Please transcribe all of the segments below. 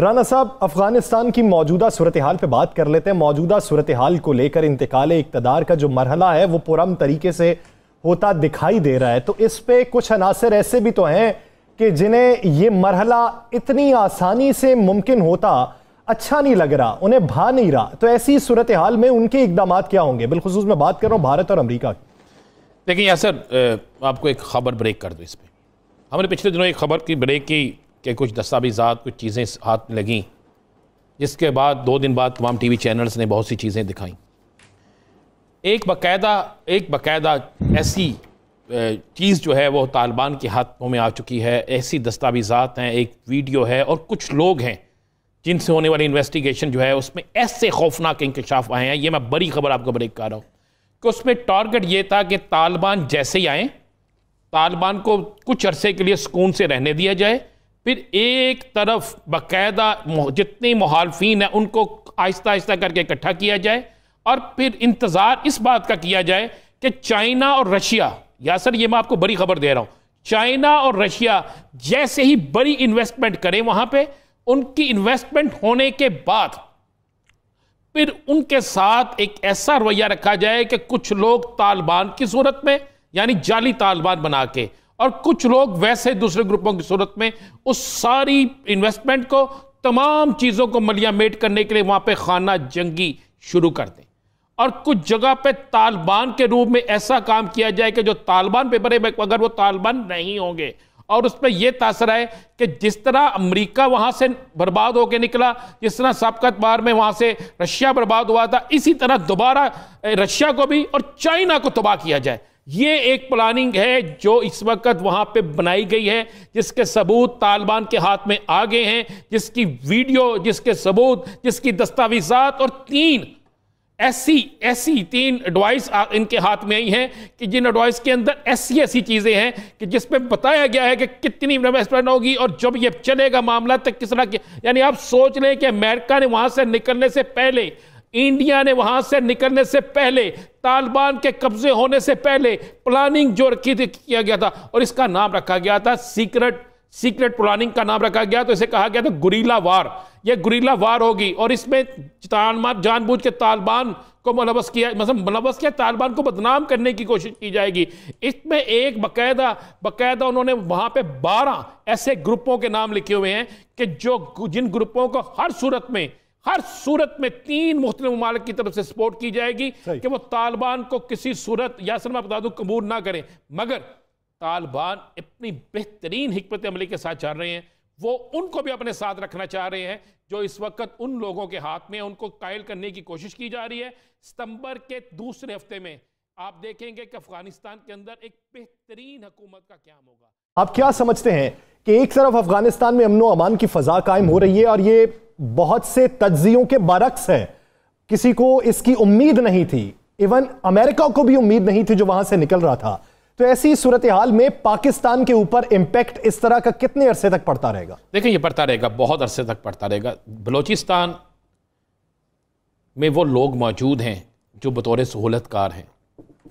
राना साहब अफगानिस्तान की मौजूदा सूरत हाल पर बात कर लेते हैं मौजूदा सूरत हाल को लेकर इंतकाल इकतदार का जो मरहला है वो पुरम तरीके से होता दिखाई दे रहा है तो इस पर कुछ अनासर ऐसे भी तो हैं कि जिन्हें ये मरहला इतनी आसानी से मुमकिन होता अच्छा नहीं लग रहा उन्हें भा नहीं रहा तो ऐसी सूरत हाल में उनके इकदाम क्या होंगे बिलखसूस मैं बात कर रहा हूँ भारत और अमरीका की देखिए यासर आपको एक खबर ब्रेक कर दो इस पर हमने पिछले दिनों एक खबर की ब्रेक की कि कुछ दस्तावेज़ा कुछ चीज़ें हाथ में लगें जिसके बाद दो दिन बाद तमाम टी वी चैनल्स ने बहुत सी चीज़ें दिखाई एक बाकायदा एक बाकायदा ऐसी चीज़ जो है वो तालिबान के हाथों में आ चुकी है ऐसी दस्तावेज़ात हैं एक वीडियो है और कुछ लोग हैं जिनसे होने वाली इन्वेस्टिगेशन जो है उसमें ऐसे खौफनाक इंकशाफ आए हैं ये मैं बड़ी खबर आपको ब्रेक कर रहा हूँ कि उसमें टारगेट ये था कि तालिबान जैसे ही आएँ तालिबान को कुछ अरसे के लिए सुकून से रहने दिया जाए फिर एक तरफ बाकायदा जितने मुहालफिन हैं उनको आहिस्ता आहिस्ता करके इकट्ठा किया जाए और फिर इंतज़ार इस बात का किया जाए कि चाइना और रशिया या सर ये मैं आपको बड़ी खबर दे रहा हूँ चाइना और रशिया जैसे ही बड़ी इन्वेस्टमेंट करें वहाँ पे उनकी इन्वेस्टमेंट होने के बाद फिर उनके साथ एक ऐसा रवैया रखा जाए कि कुछ लोग तालिबान की सूरत में यानी जाली तालिबान बना के और कुछ लोग वैसे दूसरे ग्रुपों की सूरत में उस सारी इन्वेस्टमेंट को तमाम चीज़ों को मलियामेट करने के लिए वहाँ पे खाना जंगी शुरू कर दें और कुछ जगह पे तालिबान के रूप में ऐसा काम किया जाए कि जो तालिबान पेपर है अगर वो तालिबान नहीं होंगे और उस पर यह तासर है कि जिस तरह अमेरिका वहाँ से बर्बाद होकर निकला जिस तरह सबकत बार में वहाँ से रशिया बर्बाद हुआ था इसी तरह दोबारा रशिया को भी और चाइना को तबाह किया जाए ये एक प्लानिंग है जो इस वक्त वहाँ पे बनाई गई है जिसके सबूत तालिबान के हाथ में आ गए हैं जिसकी वीडियो जिसके सबूत जिसकी दस्तावेजात और तीन ऐसी ऐसी तीन एडवाइस इनके हाथ में आई हैं कि जिन एडवाइस के अंदर ऐसी ऐसी चीज़ें हैं कि जिस पे बताया गया है कि कितनी इन्वेस्टमेंट होगी और जब ये चलेगा मामला तक तो किस तरह यानी आप सोच लें कि अमेरिका ने वहाँ से निकलने से पहले इंडिया ने वहां से निकलने से पहले तालिबान के कब्जे होने से पहले प्लानिंग जो रखी थी किया गया था और इसका नाम रखा गया था सीक्रेट सीक्रेट प्लानिंग का नाम रखा गया तो इसे कहा गया था गुरीला वार ये गुरीला वार होगी और इसमें जानबूझ के तालिबान को मुलवस किया मतलब मुलवस किया तालिबान को बदनाम करने की कोशिश की जाएगी इसमें एक बकायदा बकायदा उन्होंने वहां पे 12 ऐसे ग्रुपों के नाम लिखे हुए हैं कि जो जिन ग्रुपों को हर सूरत में हर सूरत में तीन मुख्तलि ममालिक की तरफ से सपोर्ट की जाएगी कि वो तालिबान को किसी सूरत या सर मैं बता दूँ कबूल ना करें मगर तालिबान इतनी बेहतरीन हमत अमली के साथ चल रहे हैं वो उनको भी अपने साथ रखना चाह रहे हैं जो इस वक्त उन लोगों के हाथ में उनको कायल करने की कोशिश की जा रही है सितंबर के दूसरे हफ्ते में आप देखेंगे कि अफगानिस्तान के अंदर एक बेहतरीन हुकूमत का क्या होगा आप क्या समझते हैं कि एक तरफ अफगानिस्तान में अमनो अमान की फजा कायम हो रही है और ये बहुत से तज्जियों के बरक्स है किसी को इसकी उम्मीद नहीं थी इवन अमेरिका को भी उम्मीद नहीं थी जो वहां से निकल रहा था तो ऐसी सूरत हाल में पाकिस्तान के ऊपर इम्पैक्ट इस तरह का कितने अरसे तक पड़ता रहेगा देखिए ये पड़ता रहेगा बहुत अरसे तक पड़ता रहेगा बलोचिस्तान में वो लोग मौजूद हैं जो बतौर सहूलतकार हैं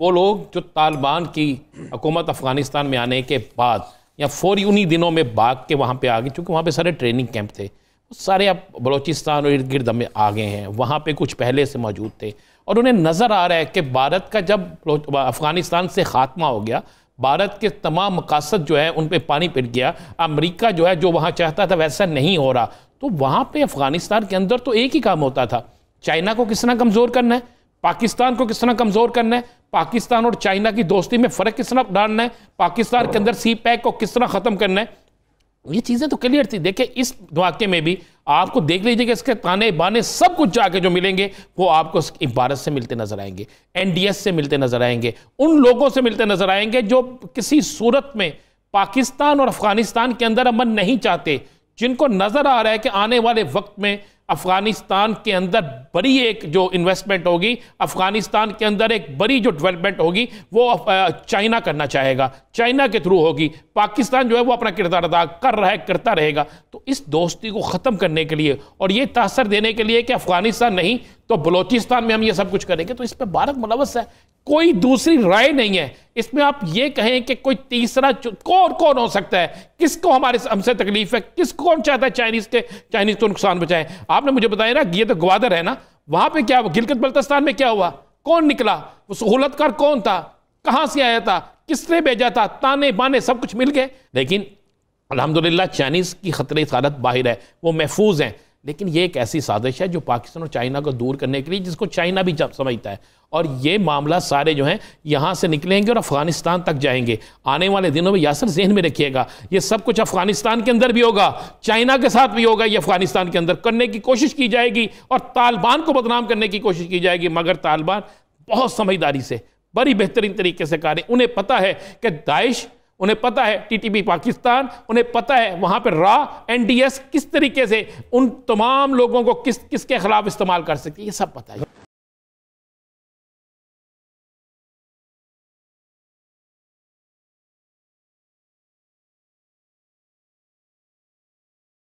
वो लोग जो तालिबान की हकूमत अफ़गानिस्तान में आने के बाद या फौरी उन्हीं दिनों में बाग के वहाँ पे आ गए चूँकि वहाँ पे सारे ट्रेनिंग कैंप थे सारे अब बलोचिस्तान और इर्द गिर्द हमें आ गए हैं वहाँ पे कुछ पहले से मौजूद थे और उन्हें नज़र आ रहा है कि भारत का जब अफ़गानिस्तान से ख़ात्मा हो गया भारत के तमाम मकासद जो है उन पर पानी पिट गया अमरीका जो है जो वहाँ चाहता था वैसा नहीं हो रहा तो वहाँ पर अफ़गानिस्तान के अंदर तो एक ही काम होता था चाइना को किस तरह कमज़ोर करना है पाकिस्तान को किस तरह कमज़ोर करना है पाकिस्तान और चाइना की दोस्ती में फ़र्क किस तरह डालना है पाकिस्तान के अंदर सी पैक को किस तरह ख़त्म करना है ये चीज़ें तो क्लियर थी देखिए इस वाक्य में भी आपको देख लीजिए कि इसके ताने बाने सब कुछ जाके जो मिलेंगे वो आपको भारत से मिलते नजर आएंगे एनडीएस से मिलते नजर आएंगे उन लोगों से मिलते नजर आएंगे जो किसी सूरत में पाकिस्तान और अफगानिस्तान के अंदर अमन नहीं चाहते जिनको नजर आ रहा है कि आने वाले वक्त में अफ़गानिस्तान के अंदर बड़ी एक जो इन्वेस्टमेंट होगी अफ़गानिस्तान के अंदर एक बड़ी जो डेवलपमेंट होगी वो चाइना करना चाहेगा चाइना के थ्रू होगी पाकिस्तान जो है वो अपना किरदार अदा कर रहा है करता रहेगा तो इस दोस्ती को ख़त्म करने के लिए और ये तासर देने के लिए कि अफ़गानिस्तान नहीं तो बलोचिस्तान में हम ये सब कुछ करेंगे तो इस पर भारत मुलवस है कोई दूसरी राय नहीं है इसमें आप ये कहें कि कोई तीसरा कौन कौन हो सकता है किसको हमारे हमसे तकलीफ है किस कौन चाहता है चाइनीज के चाइनीज को नुकसान बचाए आपने मुझे बताया ना ये तो ग्वादर है ना वहां पे क्या गिलगत बल्तिस्तान में क्या हुआ कौन निकला वो सहूलतकार कौन था कहाँ से आया था किसने भेजा था ताने बाने सब कुछ मिल गए लेकिन अलहमदिल्ला चाइनीज़ की ख़तरे हालत बाहर है वो महफूज हैं लेकिन ये एक ऐसी साजिश है जो पाकिस्तान और चाइना को दूर करने के लिए जिसको चाइना भी समझता है और ये मामला सारे जो हैं यहाँ से निकलेंगे और अफगानिस्तान तक जाएंगे आने वाले दिनों में यासर जहन में रखिएगा ये सब कुछ अफगानिस्तान के अंदर भी होगा चाइना के साथ भी होगा ये अफगानिस्तान के अंदर करने की कोशिश की जाएगी और तालिबान को बदनाम करने की कोशिश की जाएगी मगर तालिबान बहुत समझदारी से बड़ी बेहतरीन तरीके से कार्य उन्हें पता है कि दाइश उन्हें पता है टीटीपी पाकिस्तान उन्हें पता है वहां पर रा एनडीएस किस तरीके से उन तमाम लोगों को किस किसके खिलाफ इस्तेमाल कर सकती है ये सब पता है